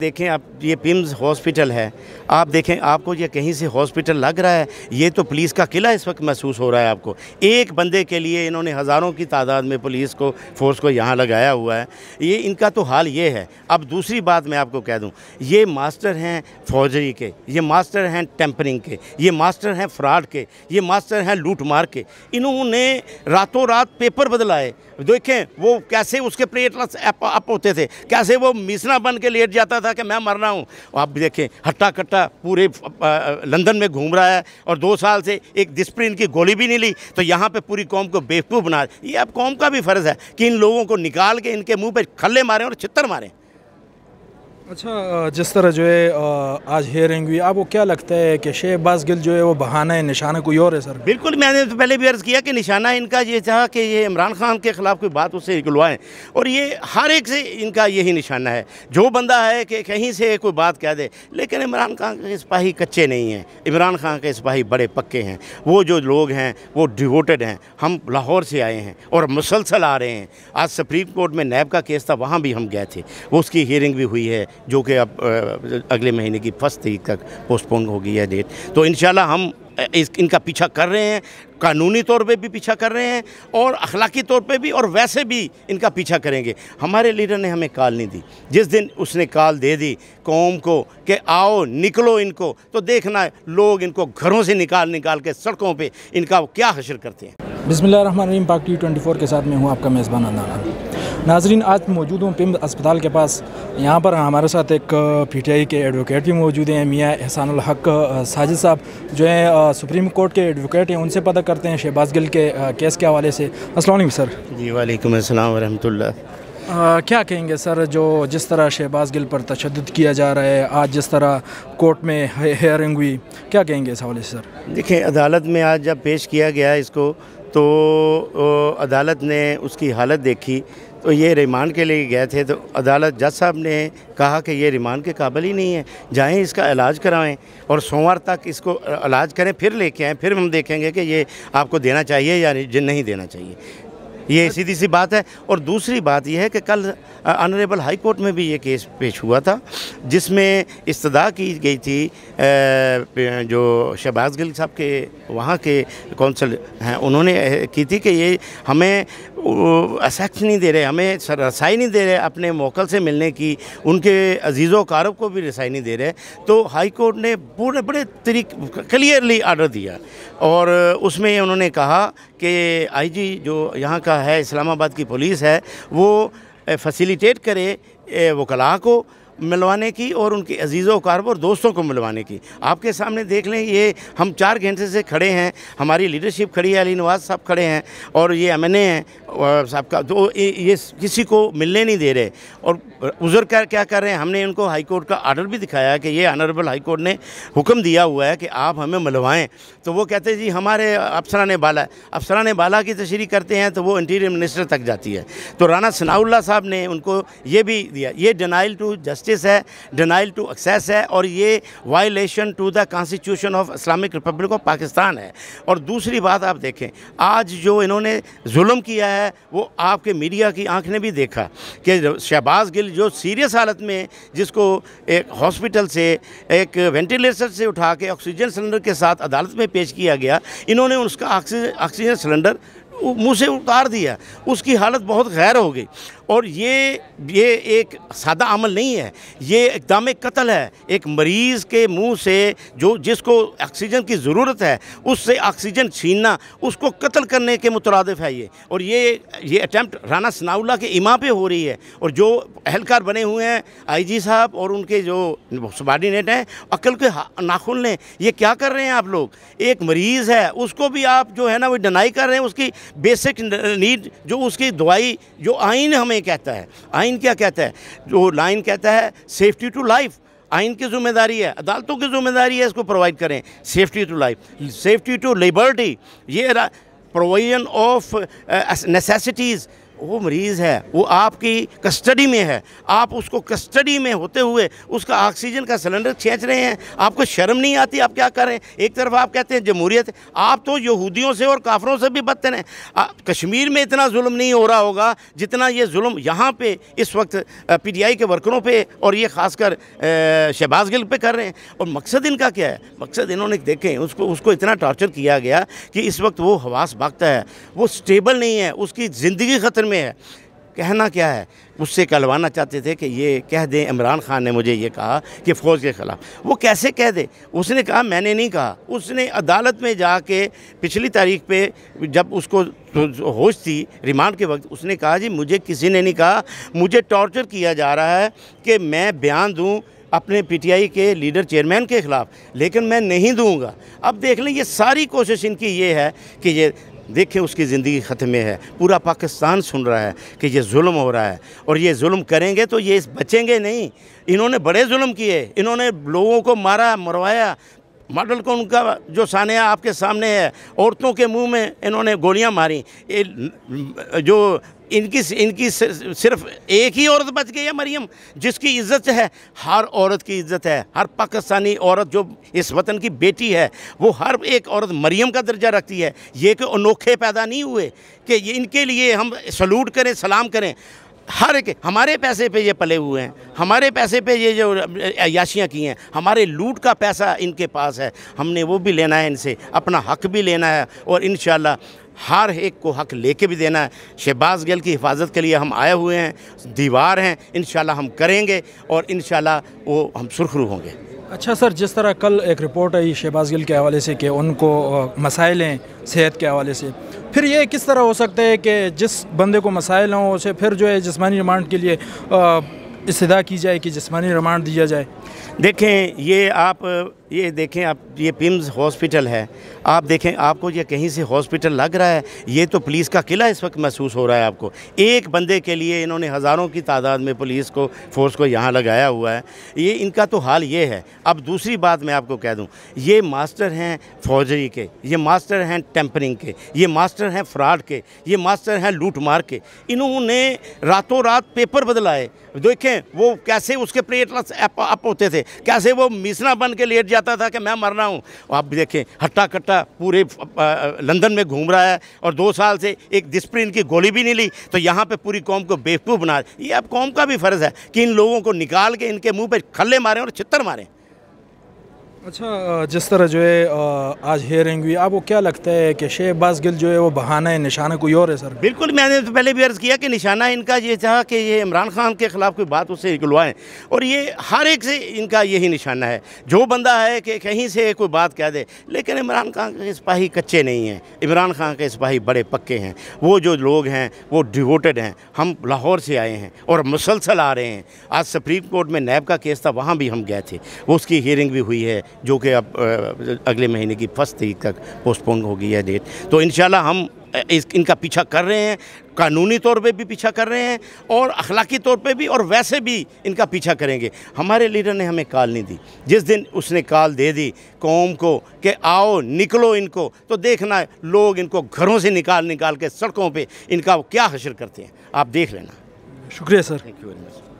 देखें आप ये पिम्स हॉस्पिटल है आप देखें आपको ये कहीं से हॉस्पिटल लग रहा है ये तो पुलिस का किला इस वक्त महसूस हो रहा है आपको एक बंदे के लिए इन्होंने हज़ारों की तादाद में पुलिस को फोर्स को यहाँ लगाया हुआ है ये इनका तो हाल ये है अब दूसरी बात मैं आपको कह दूँ ये मास्टर हैं फौजरी के ये मास्टर हैं टेम्परिंग के ये मास्टर हैं फ्रॉड के ये मास्टर हैं लूट मार के इन्होंने रातों रात पेपर बदलाए देखें वो कैसे उसके प्लेट अप होते थे कैसे वो मिसना बन के लेट जाता था था कि मैं रहा हूँ आप देखें हट्टा कट्टा पूरे लंदन में घूम रहा है और दो साल से एक डिस्प्रिन की गोली भी नहीं ली तो यहाँ पर पूरी कौम को बेवकूफ़ बना ये अब कौम का भी फ़र्ज़ है कि इन लोगों को निकाल के इनके मुँह पर खल्ले मारें और छितर मारें अच्छा जिस तरह जो है आज हेयरिंग हुई आपको क्या लगता है कि शेहबाज गिल जो है वो बहाना है निशाना कोई और है सर बिल्कुल मैंने तो पहले भी अर्ज़ किया कि निशाना इनका ये था कि ये इमरान खान के ख़िलाफ़ कोई बात उससे निकलवाएं और ये हर एक से इनका यही निशाना है जो बंदा है कि कहीं से कोई बात कह दे लेकिन इमरान खान के सिपाही कच्चे नहीं हैं इमरान खान के सिपाही बड़े पक्के हैं वो जो लोग हैं वो डिवोटेड हैं हम लाहौर से आए हैं और मुसलसल आ रहे हैं आज सुप्रीम कोर्ट में नैब का केस था वहाँ भी हम गए थे उसकी हियरिंग भी हुई है जो कि अब अगले महीने की फर्स्ट तारीख तक पोस्टपोन होगी यह डेट तो इन हम इस इनका पीछा कर रहे हैं कानूनी तौर पे भी पीछा कर रहे हैं और अखलाकी तौर पे भी और वैसे भी इनका पीछा करेंगे हमारे लीडर ने हमें कॉल नहीं दी जिस दिन उसने कॉल दे दी कौम को कि आओ निकलो इनको तो देखना लोग इनको घरों से निकाल निकाल के सड़कों पर इनका क्या हशर करते हैं बिसमीम पाक ट्वेंटी के साथ में हूँ आपका मेज़बान अंदाना नाजरीन आज मौजूद हूँ पिम अस्पताल के पास यहाँ पर हमारे साथ एक पीटीआई के एडवोकेट भी मौजूद हैं मियाँ एहसान हक साजिद साहब जो हैं सुप्रीम कोर्ट के एडवोकेट हैं उनसे पता करते हैं शहबाज गिल के केस के हवाले से असल सर जी वालेकुम अस्सलाम वरहमतुल्ला क्या कहेंगे सर जो जिस तरह शहबाज गिल पर तशद किया जा रहा है आज जिस तरह कोर्ट में हेयरिंग हुई क्या कहेंगे इस हवाले से सर देखिए अदालत में आज जब पेश किया गया इसको तो अदालत ने उसकी हालत देखी तो ये रिमांड के लिए गए थे तो अदालत जज साहब ने कहा कि ये रिमांड के काबिल ही नहीं है जाएं इसका इलाज कराएं और सोमवार तक इसको इलाज करें फिर लेके आएँ फिर हम देखेंगे कि ये आपको देना चाहिए या नहीं देना चाहिए ये सीधी सी बात है और दूसरी बात यह है कि कल ऑनरेबल हाई कोर्ट में भी ये केस पेश हुआ था जिसमें इस्तदा की गई थी जो शहबाज गिल साहब के वहाँ के कौंसल हैं उन्होंने की थी कि ये हमें असेक्ट नहीं दे रहे हमें रसाई नहीं दे रहे अपने मोकल से मिलने की उनके अजीज़ों कारब को भी रसाई नहीं दे रहे तो हाई कोर्ट ने पूरे बड़े तरीक क्लियरली आर्डर दिया और उसमें उन्होंने कहा कि आईजी जो यहाँ का है इस्लामाबाद की पुलिस है वो फैसिलिटेट करे वकला को मिलवाने की और उनके अजीज़ कारब और दोस्तों को मिलवाने की आपके सामने देख लें ये हम चार घंटे से खड़े हैं हमारी लीडरशिप खड़ी है अली नवाज साहब खड़े हैं और ये एम एन ए हैं साहब का तो ये किसी को मिलने नहीं दे रहे और उज़र क्या क्या कर रहे हैं हमने इनको हाई कोर्ट का आर्डर भी दिखाया कि ये ऑनरेबल हाई कोर्ट ने हुक्म दिया हुआ है कि आप हमें मिलवाएँ तो वो कहते हैं जी हमारे ने बाला अफसरान बाला की तशरी करते हैं तो वो इंटीरियर मिनिस्टर तक जाती है तो राना सनाउल्ला साहब ने उनको ये भी दिया ये डिनाइल टू जस्ट जस्टिस है डिनाइल टू एक्सेस है और ये violation to the constitution of Islamic Republic of Pakistan है और दूसरी बात आप देखें आज जो इन्होंने जुल्म किया है वो आपके मीडिया की आंख ने भी देखा कि शहबाज गिल जो सीरियस हालत में जिसको एक हॉस्पिटल से एक वेंटिलेटर से उठा के ऑक्सीजन सिलेंडर के साथ अदालत में पेश किया गया इन्होंने उसका ऑक्सीजन सिलेंडर मुँह से उतार दिया उसकी हालत बहुत गैर हो गई और ये ये एक सादा अमल नहीं है ये एकदम कत्ल है एक मरीज़ के मुंह से जो जिसको ऑक्सीजन की ज़रूरत है उससे ऑक्सीजन छीनना उसको कत्ल करने के मुतरद है ये और ये ये अटैम्प्ट राना सनाउल्ला के इमा पे हो रही है और जो अहलकार बने हुए हैं आई जी साहब और उनके जो सबार्डिनेट हैं अकल के नाखुन लें ये क्या कर रहे हैं आप लोग एक मरीज़ है उसको भी आप जो है ना वो डनाई कर रहे हैं उसकी बेसिक नीड जो उसकी दवाई जो आइन हमें में कहता है आइन क्या कहता है जो लाइन कहता है सेफ्टी टू लाइफ आइन की जिम्मेदारी है अदालतों की जिम्मेदारी है इसको प्रोवाइड करें safety to life safety to liberty ये प्रोविजन ऑफ नेसेसिटीज़ वो मरीज़ है वो आपकी कस्टडी में है आप उसको कस्टडी में होते हुए उसका ऑक्सीजन का सिलेंडर छेच रहे हैं आपको शर्म नहीं आती आप क्या कर रहे हैं एक तरफ आप कहते हैं जमहूरियत आप तो यहूदियों से और काफरों से भी बदतर हैं कश्मीर में इतना जुल्म नहीं हो रहा होगा जितना ये जुल्म यहाँ पे इस वक्त पीटीआई के वर्करों पर और ये खासकर शहबाज गिल पर कर रहे हैं और मकसद इनका क्या है मकसद इन्होंने देखें उसको उसको इतना टॉर्चर किया गया कि इस वक्त वो हवास भागता है वो स्टेबल नहीं है उसकी ज़िंदगी खतरे आखिर में है कहना क्या है उससे कहलवाना चाहते थे कि ये कह दें इमरान खान ने मुझे ये कहा कि फ़ौज के ख़िलाफ़ वो कैसे कह दे उसने कहा मैंने नहीं कहा उसने अदालत में के पिछली तारीख पे जब उसको होश थी रिमांड के वक्त उसने कहा जी मुझे किसी ने नहीं कहा मुझे टॉर्चर किया जा रहा है कि मैं बयान दूँ अपने पीटीआई के लीडर चेयरमैन के ख़िलाफ़ लेकिन मैं नहीं दूंगा अब देख लें ये सारी कोशिश इनकी ये है कि ये देखें उसकी ज़िंदगी ख़त्म में है पूरा पाकिस्तान सुन रहा है कि ये जुल्म हो रहा है और ये जुल्म करेंगे तो ये बचेंगे नहीं इन्होंने बड़े जुल्म किए इन्होंने लोगों को मारा मरवाया मॉडल को उनका जो सानिया आपके सामने है औरतों के मुंह में इन्होंने गोलियां मारी जो इनकी इनकी सिर्फ एक ही औरत बच गई है मरियम जिसकी इज्जत है हर औरत की इज्जत है हर पाकिस्तानी औरत जो इस वतन की बेटी है वो हर एक औरत मरियम का दर्जा रखती है ये कि अनोखे पैदा नहीं हुए कि इनके लिए हम सलूट करें सलाम करें हर एक हमारे पैसे पे ये पले हुए हैं हमारे पैसे पे ये जो याशियाँ की हैं हमारे लूट का पैसा इनके पास है हमने वो भी लेना है इनसे अपना हक भी लेना है और इन हर एक को हक लेके भी देना है शहबाज गिल की हिफाजत के लिए हम आए हुए हैं दीवार हैं इन हम करेंगे और इन वो हम सुरखरू होंगे अच्छा सर जिस तरह कल एक रिपोर्ट आई शहबाज गिल के हवाले से कि उनको मसाइल हैं सेहत के हवाले से फिर ये किस तरह हो सकता है कि जिस बंदे को मसाइल हों उसे फिर जो है जिसमानी रिमांड के लिए इस्तः की जाए कि जिसमानी रिमांड दिया जाए देखें ये आप ये देखें आप ये पिम्स हॉस्पिटल है आप देखें आपको ये कहीं से हॉस्पिटल लग रहा है ये तो पुलिस का किला इस वक्त महसूस हो रहा है आपको एक बंदे के लिए इन्होंने हज़ारों की तादाद में पुलिस को फोर्स को यहाँ लगाया हुआ है ये इनका तो हाल ये है अब दूसरी बात मैं आपको कह दूँ ये मास्टर हैं फौजरी के ये मास्टर हैं टेम्परिंग के ये मास्टर हैं फ्रॉड के ये मास्टर हैं लूट मार के इन्होंने रातों रात पेपर बदलाए देखें वो कैसे उसके प्लेट अप होते थे कैसे वो मिसना बन के लेट जाते चाहता था कि मैं मर रहा हूँ आप देखें हट्टा कट्टा पूरे लंदन में घूम रहा है और दो साल से एक डिस्प्रिन की गोली भी नहीं ली तो यहाँ पर पूरी कौम को बेवकूफ़ बना ये अब कौम का भी फ़र्ज़ है कि इन लोगों को निकाल के इनके मुँह पर खल्ले मारें और छितर मारें अच्छा जिस तरह जो है आज हेयरिंग हुई आपको क्या लगता है कि शेहबाज गिल जो है वो बहाना है निशाना कोई और है सर बिल्कुल मैंने तो पहले भी अर्ज़ किया कि निशाना इनका ये था कि ये इमरान खान के ख़िलाफ़ कोई बात उसे निकलवाएं और ये हर एक से इनका यही निशाना है जो बंदा है कि कहीं से कोई बात कह दे लेकिन इमरान खान के सिपाही कच्चे नहीं हैं इमरान खान के सिपाही बड़े पक्के हैं वो जो लोग हैं वो डिवोटेड हैं हम लाहौर से आए हैं और मुसलसल आ रहे हैं आज सुप्रीम कोर्ट में नैब का केस था वहाँ भी हम गए थे वो उसकी हियरिंग भी हुई है जो कि अब अगले महीने की फर्स्ट तारीख तक पोस्टपोन होगी यह डेट तो इन हम इस इनका पीछा कर रहे हैं कानूनी तौर पे भी पीछा कर रहे हैं और अखलाकी तौर पे भी और वैसे भी इनका पीछा करेंगे हमारे लीडर ने हमें कॉल नहीं दी जिस दिन उसने कॉल दे दी कौम को कि आओ निकलो इनको तो देखना है, लोग इनको घरों से निकाल निकाल के सड़कों पे इनका क्या हशर करते हैं आप देख लेना शुक्रिया sir thank you very much